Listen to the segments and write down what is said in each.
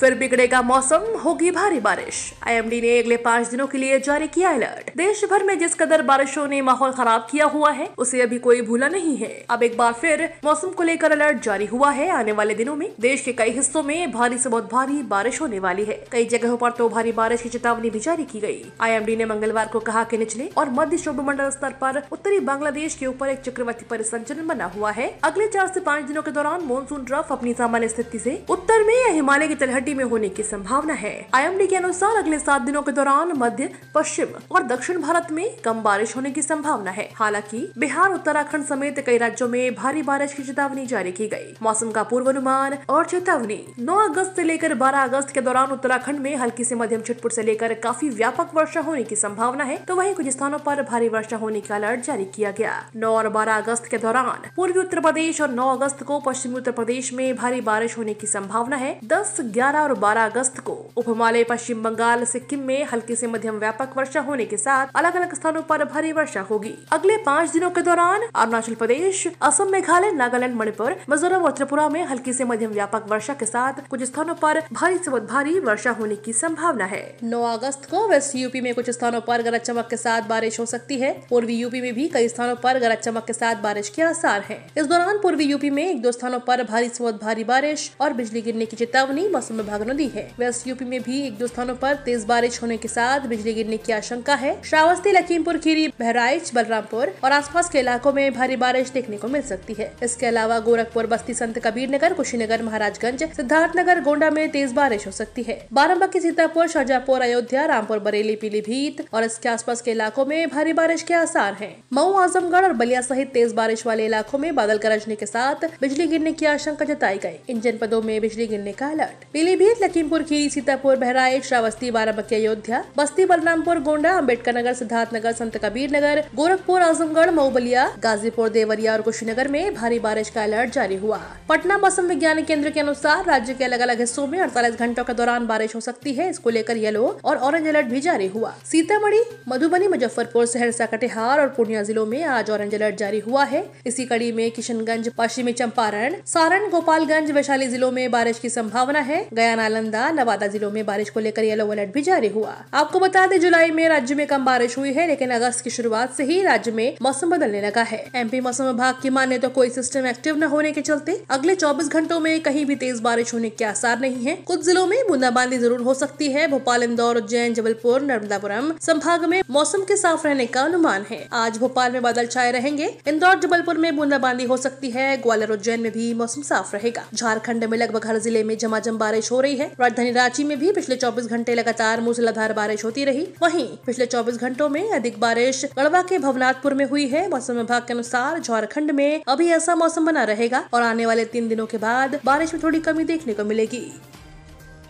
फिर बिगड़ेगा मौसम होगी भारी बारिश आईएमडी ने अगले पाँच दिनों के लिए जारी किया अलर्ट देश भर में जिस कदर बारिशों ने माहौल खराब किया हुआ है उसे अभी कोई भूला नहीं है अब एक बार फिर मौसम को लेकर अलर्ट जारी हुआ है आने वाले दिनों में देश के कई हिस्सों में भारी ऐसी बहुत भारी बारिश होने वाली है कई जगहों आरोप तो भारी बारिश की चेतावनी भी जारी की गयी आई ने मंगलवार को कहा की निचले और मध्य मंडल स्तर आरोप उत्तरी बांग्लादेश के ऊपर एक चक्रवर्ती परिसंचलन बना हुआ है अगले चार ऐसी पाँच दिनों के दौरान मानसून ड्रफ अपनी सामान्य स्थिति ऐसी उत्तर में या हिमालय की तलहटी घाटी में होने की संभावना है आई के अनुसार अगले सात दिनों के दौरान मध्य पश्चिम और दक्षिण भारत में कम बारिश होने की संभावना है हालांकि बिहार उत्तराखंड समेत कई राज्यों में भारी बारिश की चेतावनी जारी की गयी मौसम का पूर्वानुमान और चेतावनी नौ अगस्त ऐसी लेकर बारह अगस्त के दौरान उत्तराखंड में हल्की ऐसी मध्यम छिटपुट ऐसी लेकर काफी व्यापक वर्षा होने की संभावना है तो वही कुछ स्थानों आरोप भारी वर्षा होने का अलर्ट जारी किया गया नौ और बारह अगस्त के दौरान पूर्वी उत्तर प्रदेश और नौ अगस्त को पश्चिमी उत्तर प्रदेश में भारी बारिश होने की संभावना है दस ग्यारह 11 और 12 अगस्त को उप हिमालय पश्चिम बंगाल सिक्किम में हल्की से मध्यम व्यापक वर्षा होने के साथ अलग अलग स्थानों पर भारी वर्षा होगी अगले पाँच दिनों के दौरान अरुणाचल प्रदेश असम मेघालय नागालैंड मणिपुर मिजोरम और त्रिपुरा में हल्की से मध्यम व्यापक वर्षा के साथ कुछ स्थानों पर भारी से बहुत भारी वर्षा होने की संभावना है नौ अगस्त को वेस्ट यूपी में कुछ स्थानों पर गरज चमक के साथ बारिश हो सकती है पूर्वी यूपी में भी कई स्थानों पर गरज चमक के साथ बारिश के आसार है इस दौरान पूर्वी यूपी में एक दो स्थानों पर भारी से बहुत भारी बारिश और बिजली गिरने की चेतावनी मौसम संभावना दी है वेस्ट यूपी में भी एक दो स्थानों पर तेज बारिश होने के साथ बिजली गिरने की आशंका है श्रावस्ती लखीमपुर खीरी बहराइच बलरामपुर और आसपास के इलाकों में भारी बारिश देखने को मिल सकती है इसके अलावा गोरखपुर बस्ती संत कबीर नगर कुशीनगर महाराजगंज सिद्धार्थनगर गोंडा में तेज बारिश हो सकती है बाराबंकी सीतापुर शाहजहापुर अयोध्या रामपुर बरेली पीलीभीत और इसके आसपास के इलाकों में भारी बारिश के आसार है मऊ आजमगढ़ और बलिया सहित तेज बारिश वाले इलाकों में बादल गरजने के साथ बिजली गिरने की आशंका जताई गई इन जनपदों में बिजली गिरने का अलर्ट पीलीभीत बीच लखीमपुर खीरी सीतापुर बहराइच श्रावस्ती बाराबकी अयोध्या बस्ती बलरामपुर गोंडा अम्बेडकर नगर सिद्धार्थ नगर संत कबीर नगर गोरखपुर आजमगढ़ मऊबलिया गाजीपुर देवरिया और कुशीनगर में भारी बारिश का अलर्ट जारी हुआ पटना मौसम विज्ञान केंद्र के अनुसार राज्य के अलग अलग हिस्सों में अड़तालीस घंटों के दौरान बारिश हो सकती है इसको लेकर येलो और ऑरेंज अलर्ट भी जारी हुआ सीतामढ़ी मधुबनी मुजफ्फरपुर सहरसा कटिहार और पूर्णिया जिलों में आज ऑरेंज अलर्ट जारी हुआ है इसी कड़ी में किशनगंज पश्चिमी चंपारण सारण गोपालगंज वैशाली जिलों में बारिश की संभावना है गया नालंदा नवादा जिलों में बारिश को लेकर येलो अलर्ट भी जारी हुआ आपको बता दें जुलाई में राज्य में कम बारिश हुई है लेकिन अगस्त की शुरुआत से ही राज्य में मौसम बदलने लगा है एमपी मौसम विभाग की माने तो कोई सिस्टम एक्टिव न होने के चलते अगले चौबीस घंटों में कहीं भी तेज बारिश होने के आसार नहीं है कुछ जिलों में बूंदाबांदी जरूर हो सकती है भोपाल इंदौर उज्जैन जबलपुर नर्मदापुरम संभाग में मौसम के साफ रहने का अनुमान है आज भोपाल में बादल छाए रहेंगे इंदौर जबलपुर में बूंदाबांदी हो सकती है ग्वालियर उज्जैन में भी मौसम साफ रहेगा झारखंड में लगभग हर जिले में झमाझम बारिश बारिश हो रही है राजधानी रांची में भी पिछले चौबीस घंटे लगातार मूसलाधार बारिश होती रही वही पिछले चौबीस घंटों में अधिक बारिश गढ़वा के भवनाथपुर में हुई है मौसम विभाग के अनुसार झारखंड में अभी ऐसा मौसम बना रहेगा और आने वाले तीन दिनों के बाद बारिश में थोड़ी कमी देखने को मिलेगी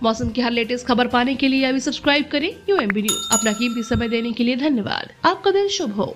मौसम की हर लेटेस्ट खबर पाने के लिए अभी सब्सक्राइब करें यू एम न्यूज अपना कीमती समय देने के लिए धन्यवाद आपका दिन शुभ हो